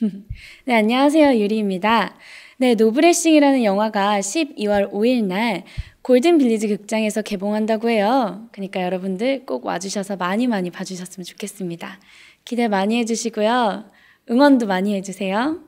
네, 안녕하세요. 유리입니다. 네, 노브레싱이라는 영화가 12월 5일 날 골든 빌리지 극장에서 개봉한다고 해요. 그러니까 여러분들 꼭 와주셔서 많이 많이 봐주셨으면 좋겠습니다. 기대 많이 해주시고요. 응원도 많이 해주세요.